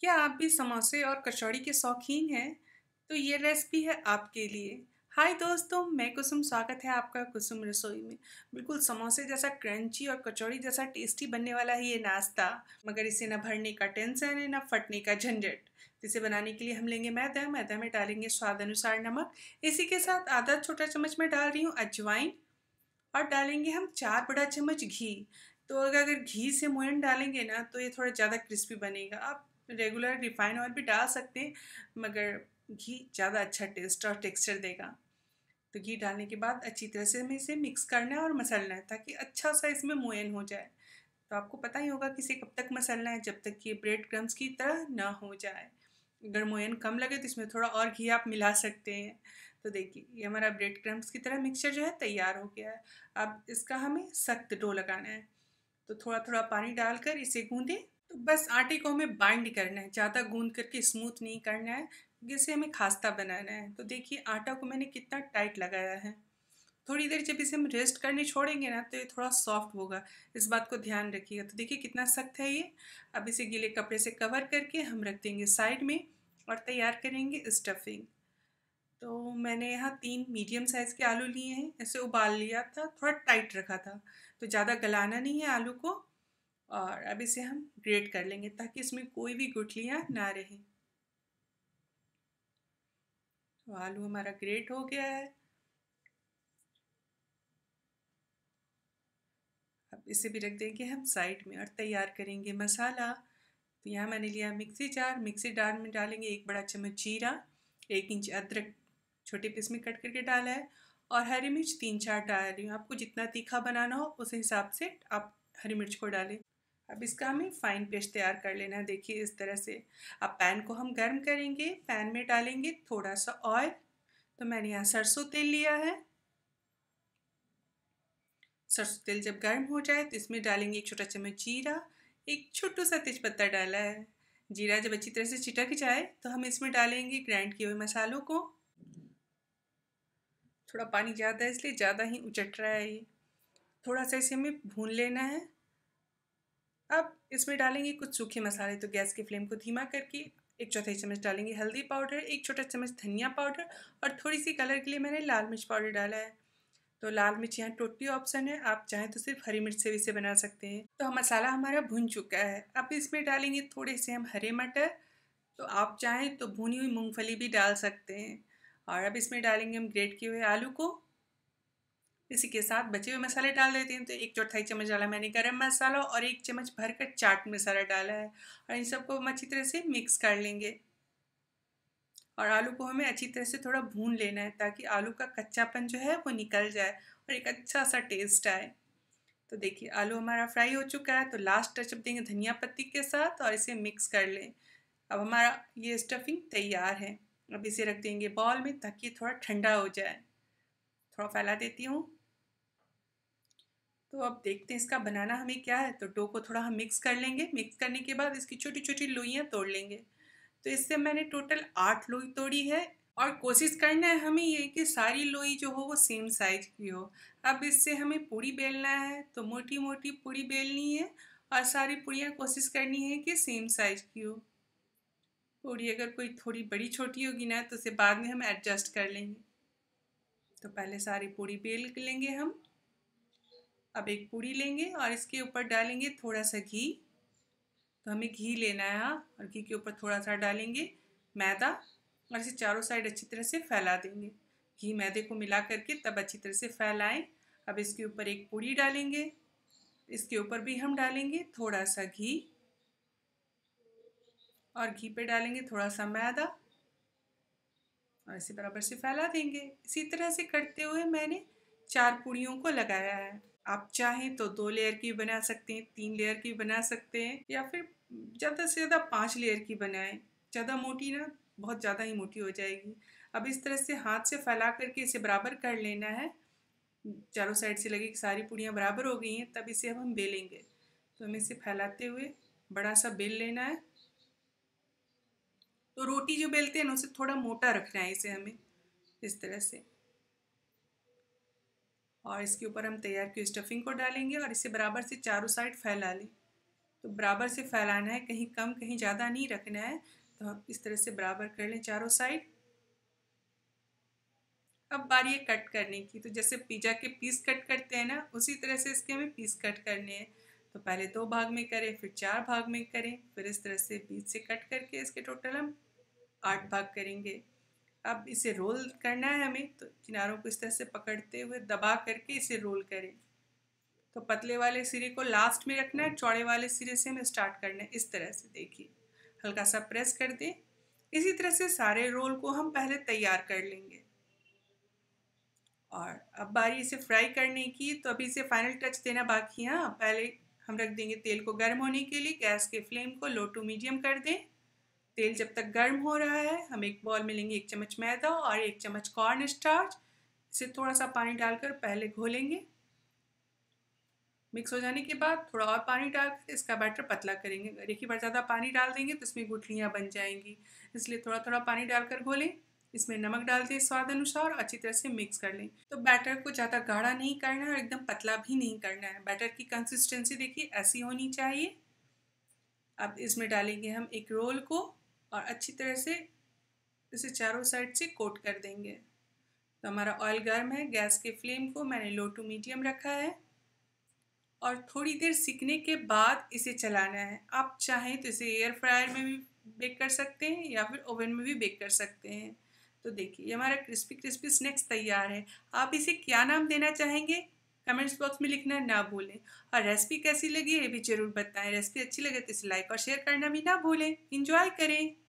क्या आप भी समोसे और कचौड़ी के शौकीन हैं तो ये रेसिपी है आपके लिए हाय दोस्तों मैं कुसुम स्वागत है आपका कुसुम रसोई में बिल्कुल समोसे जैसा क्रंची और कचौड़ी जैसा टेस्टी बनने वाला है ये नाश्ता मगर इसे ना भरने का टेंशन है ना फटने का झंझट इसे बनाने के लिए हम लेंगे मैदा मैदा में डालेंगे स्वाद अनुसार नमक इसी के साथ आधा छोटा चम्मच में डाल रही हूँ अजवाइन और डालेंगे हम चार बड़ा चम्मच घी तो अगर अगर घी से मोयन डालेंगे ना तो ये थोड़ा ज़्यादा क्रिस्पी बनेगा आप रेगुलर रिफाइन ऑयल भी डाल सकते हैं मगर घी ज़्यादा अच्छा टेस्ट और टेक्सचर देगा तो घी डालने के बाद अच्छी तरह से हमें इसे मिक्स करना है और मसलना है ताकि अच्छा सा इसमें मोयन हो जाए तो आपको पता ही होगा कि इसे कब तक मसलना है जब तक कि ब्रेड क्रम्स की तरह ना हो जाए अगर मोयन कम लगे तो इसमें थोड़ा और घी आप मिला सकते हैं तो देखिए ये हमारा ब्रेड क्रम्स की तरह मिक्सचर जो है तैयार हो गया है अब इसका हमें सख्त डो लगाना है तो थोड़ा थोड़ा पानी डालकर इसे गूँधें तो बस आटे को हमें बाइंड करना है ज़्यादा गूंद करके स्मूथ नहीं करना है जिसे हमें खास्ता बनाना है तो देखिए आटा को मैंने कितना टाइट लगाया है थोड़ी देर जब इसे हम रेस्ट करने छोड़ेंगे ना तो ये थोड़ा सॉफ्ट होगा इस बात को ध्यान रखिएगा तो देखिए कितना सख्त है ये अब इसे गीले कपड़े से कवर करके हम रख देंगे साइड में और तैयार करेंगे स्टफिंग तो मैंने यहाँ तीन मीडियम साइज़ के आलू लिए हैं ऐसे उबाल लिया था थोड़ा टाइट रखा था तो ज़्यादा गलाना नहीं है आलू को और अब इसे हम ग्रेट कर लेंगे ताकि इसमें कोई भी गुठलियाँ ना रहे तो आलू हमारा ग्रेट हो गया है अब इसे भी रख देंगे हम साइड में और तैयार करेंगे मसाला तो यहाँ मैंने लिया मिक्सी जार मिक्सी जार में डालेंगे एक बड़ा चम्मच जीरा एक इंच अदरक छोटे पीस में कट करके डाला है और हरी मिर्च तीन चार डाल रही हूँ आपको जितना तीखा बनाना हो उस हिसाब से आप हरी मिर्च को डालें अब इसका हमें फ़ाइन पेस्ट तैयार कर लेना है देखिए इस तरह से अब पैन को हम गर्म करेंगे पैन में डालेंगे थोड़ा सा ऑयल तो मैंने यहाँ सरसों तेल लिया है सरसों तेल जब गर्म हो जाए तो इसमें डालेंगे एक छोटा चम्मच जीरा एक छोटू सा तेज़पत्ता डाला है जीरा जब अच्छी तरह से चिटक जाए तो हम इसमें डालेंगे ग्राइंड किए हुए मसालों को थोड़ा पानी ज़्यादा है इसलिए ज़्यादा ही उचट रहा है ये थोड़ा सा इसे हमें भून लेना है अब इसमें डालेंगे कुछ सूखे मसाले तो गैस की फ्लेम को धीमा करके एक चौथाई चम्मच डालेंगे हल्दी पाउडर एक छोटा चम्मच धनिया पाउडर और थोड़ी सी कलर के लिए मैंने लाल मिर्च पाउडर डाला है तो लाल मिर्च यहाँ टोटली ऑप्शन है आप चाहें तो सिर्फ हरी मिर्च से भी इसे बना सकते हैं तो मसाला हमारा भुन चुका है अब इसमें डालेंगे थोड़े से हम हरे मटर तो आप चाहें तो भुनी हुई मूँगफली भी डाल सकते हैं और अब इसमें डालेंगे हम ग्रेट किए हुए आलू को इसी के साथ बचे हुए मसाले डाल देते हैं तो एक चौथाई चम्मच डाला मैंने गर्म मसाला और एक चम्मच भरकर चाट मसाला डाला है और इन सबको हम अच्छी तरह से मिक्स कर लेंगे और आलू को हमें अच्छी तरह से थोड़ा भून लेना है ताकि आलू का कच्चापन जो है वो निकल जाए और एक अच्छा सा टेस्ट आए तो देखिए आलू हमारा फ्राई हो चुका है तो लास्ट टच अप देंगे धनिया पत्ती के साथ और इसे मिक्स कर लें अब हमारा ये स्टफिंग तैयार है अब इसे रख देंगे बॉल में ताकि थोड़ा ठंडा हो जाए थोड़ा फैला देती हूँ तो अब देखते हैं इसका बनाना हमें क्या है तो डो को थोड़ा हम मिक्स कर लेंगे मिक्स करने के बाद इसकी छोटी छोटी लोइयाँ तोड़ लेंगे तो इससे मैंने टोटल आठ लोई तोड़ी है और कोशिश करना है हमें ये कि सारी लोई जो हो वो सेम साइज की हो अब इससे हमें पूड़ी बेलना है तो मोटी मोटी पूड़ी बेलनी है और सारी पूड़ियाँ कोशिश करनी है कि सेम साइज की हो पूड़ी अगर कोई थोड़ी बड़ी छोटी होगी ना तो उसे बाद में हम एडजस्ट कर लेंगे तो पहले सारी पूड़ी बेल लेंगे हम अब एक पूड़ी लेंगे और इसके ऊपर डालेंगे थोड़ा सा घी तो हमें घी लेना है हाँ, और घी के ऊपर थोड़ा सा डालेंगे मैदा और इसे चारों साइड अच्छी तरह से फैला देंगे घी मैदे को मिला करके तब अच्छी तरह से फैलाएं अब इसके ऊपर एक पूड़ी डालेंगे इसके ऊपर भी हम डालेंगे थोड़ा सा घी और घी पे डालेंगे थोड़ा सा मैदा और इसे बराबर से फैला देंगे इसी तरह से करते हुए मैंने चार पूड़ियों को लगाया है आप चाहें तो दो लेयर की बना सकते हैं तीन लेयर की बना सकते हैं या फिर ज़्यादा से ज़्यादा पाँच लेयर की बनाएं ज़्यादा मोटी ना बहुत ज़्यादा ही मोटी हो जाएगी अब इस तरह से हाथ से फैला करके इसे बराबर कर लेना है चारों साइड से लगे कि सारी पूड़ियाँ बराबर हो गई हैं तब इसे अब हम बेलेंगे तो हमें इसे फैलाते हुए बड़ा सा बेल लेना है तो रोटी जो बेलते हैं ना उसे थोड़ा मोटा रखना है इसे हमें इस तरह से और इसके ऊपर हम तैयार की स्टफिंग को डालेंगे और इसे बराबर से चारों साइड फैला लें तो बराबर से फैलाना है कहीं कम कहीं ज़्यादा नहीं रखना है तो हम इस तरह से बराबर कर लें चारों साइड अब बारी है कट करने की तो जैसे पिज़्ज़ा के पीस कट करते हैं ना उसी तरह से इसके हमें पीस कट करने हैं तो पहले दो भाग में करें फिर चार भाग में करें फिर इस तरह से बीच से कट करके इसके टोटल हम आठ भाग करेंगे अब इसे रोल करना है हमें तो किनारों को इस तरह से पकड़ते हुए दबा करके इसे रोल करें तो पतले वाले सिरे को लास्ट में रखना है चौड़े वाले सिरे से हमें स्टार्ट करना है इस तरह से देखिए हल्का सा प्रेस कर दें इसी तरह से सारे रोल को हम पहले तैयार कर लेंगे और अब बारी इसे फ्राई करने की तो अभी इसे फाइनल टच देना बाकी है हाँ, पहले हम रख देंगे तेल को गर्म होने के लिए गैस के फ्लेम को लो टू मीडियम कर दें तेल जब तक गर्म हो रहा है हम एक बॉल में लेंगे एक चम्मच मैदा और एक चम्मच कॉर्न स्टार्च इसे थोड़ा सा पानी डालकर पहले घोलेंगे मिक्स हो जाने के बाद थोड़ा और पानी डालकर इसका बैटर पतला करेंगे अगर एक ही बार ज़्यादा पानी डाल देंगे तो इसमें गुठलियाँ बन जाएंगी इसलिए थोड़ा थोड़ा पानी डालकर घोलें इसमें नमक डाल दें स्वाद अनुसार और अच्छी तरह से मिक्स कर लें तो बैटर को ज़्यादा गाढ़ा नहीं करना है और एकदम पतला भी नहीं करना है बैटर की कंसिस्टेंसी देखिए ऐसी होनी चाहिए अब इसमें डालेंगे हम एक रोल को और अच्छी तरह से इसे चारों साइड से कोट कर देंगे तो हमारा ऑयल गर्म है गैस के फ्लेम को मैंने लो टू मीडियम रखा है और थोड़ी देर सीखने के बाद इसे चलाना है आप चाहें तो इसे एयर फ्रायर में भी बेक कर सकते हैं या फिर ओवन में भी बेक कर सकते हैं तो देखिए हमारा क्रिस्पी क्रिस्पी स्नैक्स तैयार है आप इसे क्या नाम देना चाहेंगे कमेंट्स बॉक्स में लिखना ना भूलें और रेसिपी कैसी लगी ये भी ज़रूर बताएं रेसिपी अच्छी लगे तो इसे लाइक और शेयर करना भी ना भूलें इंजॉय करें